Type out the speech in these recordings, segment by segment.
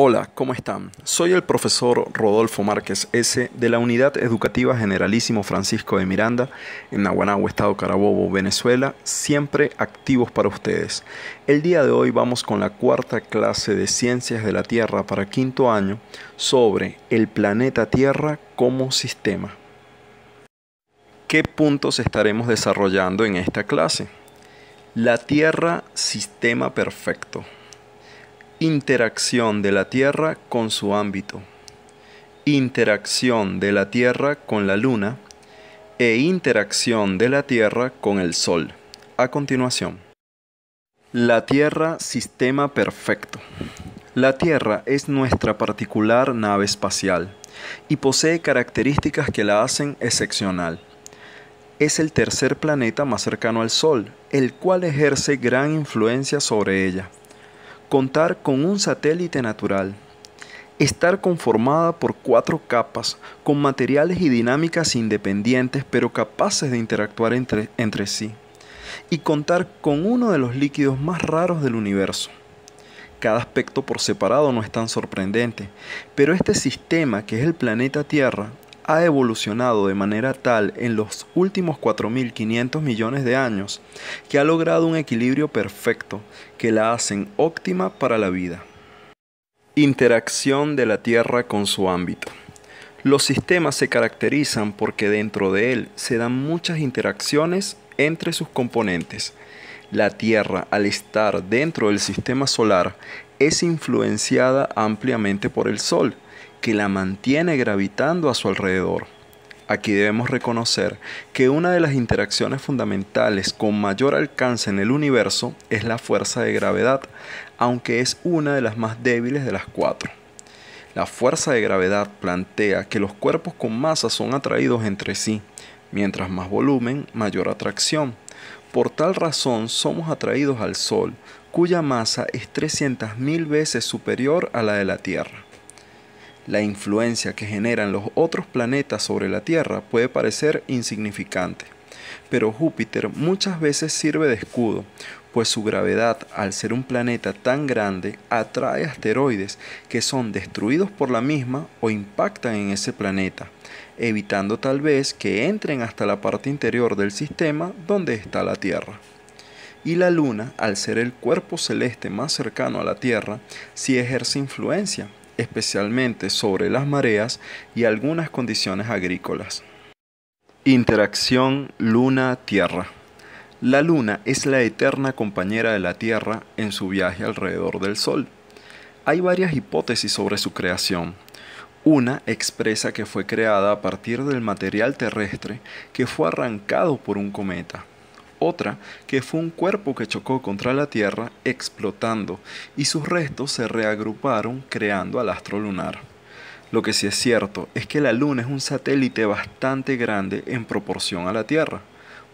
Hola, ¿cómo están? Soy el profesor Rodolfo Márquez S. de la Unidad Educativa Generalísimo Francisco de Miranda en Naguanagua, Estado Carabobo, Venezuela, siempre activos para ustedes. El día de hoy vamos con la cuarta clase de Ciencias de la Tierra para quinto año sobre el planeta Tierra como sistema. ¿Qué puntos estaremos desarrollando en esta clase? La Tierra, sistema perfecto. Interacción de la Tierra con su ámbito. Interacción de la Tierra con la Luna e interacción de la Tierra con el Sol. A continuación. La Tierra, sistema perfecto. La Tierra es nuestra particular nave espacial y posee características que la hacen excepcional. Es el tercer planeta más cercano al Sol, el cual ejerce gran influencia sobre ella contar con un satélite natural, estar conformada por cuatro capas, con materiales y dinámicas independientes pero capaces de interactuar entre, entre sí, y contar con uno de los líquidos más raros del universo. Cada aspecto por separado no es tan sorprendente, pero este sistema que es el planeta Tierra ha evolucionado de manera tal en los últimos 4.500 millones de años que ha logrado un equilibrio perfecto que la hacen óptima para la vida. Interacción de la Tierra con su ámbito. Los sistemas se caracterizan porque dentro de él se dan muchas interacciones entre sus componentes. La Tierra, al estar dentro del sistema solar, es influenciada ampliamente por el Sol, que la mantiene gravitando a su alrededor. Aquí debemos reconocer que una de las interacciones fundamentales con mayor alcance en el universo es la fuerza de gravedad, aunque es una de las más débiles de las cuatro. La fuerza de gravedad plantea que los cuerpos con masa son atraídos entre sí. Mientras más volumen, mayor atracción. Por tal razón somos atraídos al Sol, cuya masa es 300.000 veces superior a la de la Tierra la influencia que generan los otros planetas sobre la Tierra puede parecer insignificante, pero Júpiter muchas veces sirve de escudo, pues su gravedad, al ser un planeta tan grande, atrae asteroides que son destruidos por la misma o impactan en ese planeta, evitando tal vez que entren hasta la parte interior del sistema donde está la Tierra y la Luna, al ser el cuerpo celeste más cercano a la Tierra, sí ejerce influencia, especialmente sobre las mareas y algunas condiciones agrícolas. Interacción Luna-Tierra. La Luna es la eterna compañera de la Tierra en su viaje alrededor del Sol. Hay varias hipótesis sobre su creación. Una expresa que fue creada a partir del material terrestre que fue arrancado por un cometa otra que fue un cuerpo que chocó contra la Tierra explotando y sus restos se reagruparon creando al astro lunar. Lo que sí es cierto es que la Luna es un satélite bastante grande en proporción a la Tierra.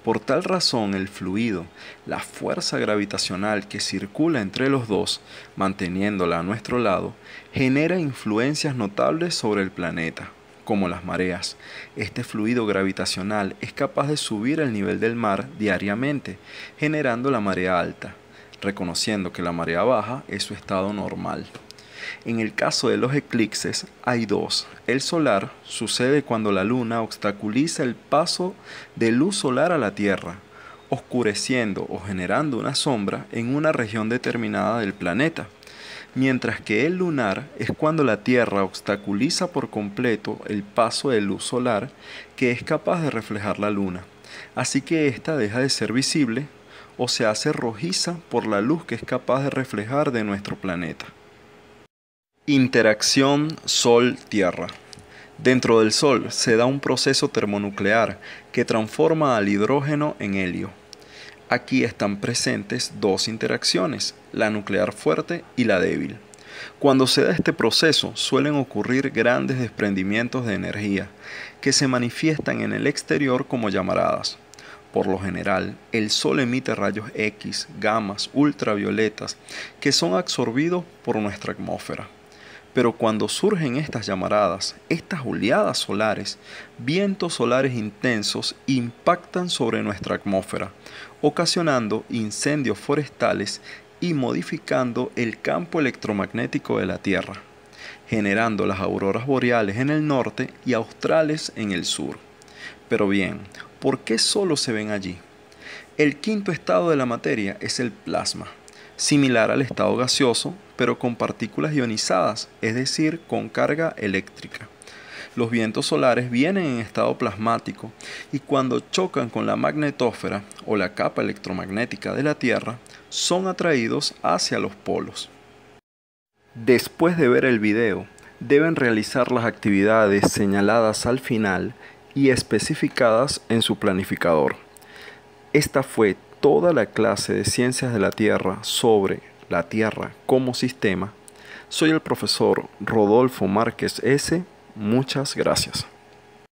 Por tal razón el fluido, la fuerza gravitacional que circula entre los dos, manteniéndola a nuestro lado, genera influencias notables sobre el planeta como las mareas. Este fluido gravitacional es capaz de subir el nivel del mar diariamente, generando la marea alta, reconociendo que la marea baja es su estado normal. En el caso de los eclipses hay dos. El solar sucede cuando la luna obstaculiza el paso de luz solar a la Tierra, oscureciendo o generando una sombra en una región determinada del planeta mientras que el lunar es cuando la Tierra obstaculiza por completo el paso de luz solar que es capaz de reflejar la luna, así que ésta deja de ser visible o se hace rojiza por la luz que es capaz de reflejar de nuestro planeta. Interacción Sol-Tierra Dentro del Sol se da un proceso termonuclear que transforma al hidrógeno en helio Aquí están presentes dos interacciones, la nuclear fuerte y la débil. Cuando se da este proceso suelen ocurrir grandes desprendimientos de energía que se manifiestan en el exterior como llamaradas. Por lo general, el Sol emite rayos X, gamas, ultravioletas, que son absorbidos por nuestra atmósfera. Pero cuando surgen estas llamaradas, estas oleadas solares, vientos solares intensos impactan sobre nuestra atmósfera, ocasionando incendios forestales y modificando el campo electromagnético de la Tierra, generando las auroras boreales en el norte y australes en el sur. Pero bien, ¿por qué solo se ven allí? El quinto estado de la materia es el plasma similar al estado gaseoso, pero con partículas ionizadas, es decir, con carga eléctrica. Los vientos solares vienen en estado plasmático y cuando chocan con la magnetósfera o la capa electromagnética de la Tierra, son atraídos hacia los polos. Después de ver el video, deben realizar las actividades señaladas al final y especificadas en su planificador. Esta fue toda la clase de ciencias de la Tierra sobre la Tierra como sistema. Soy el profesor Rodolfo Márquez S. Muchas gracias.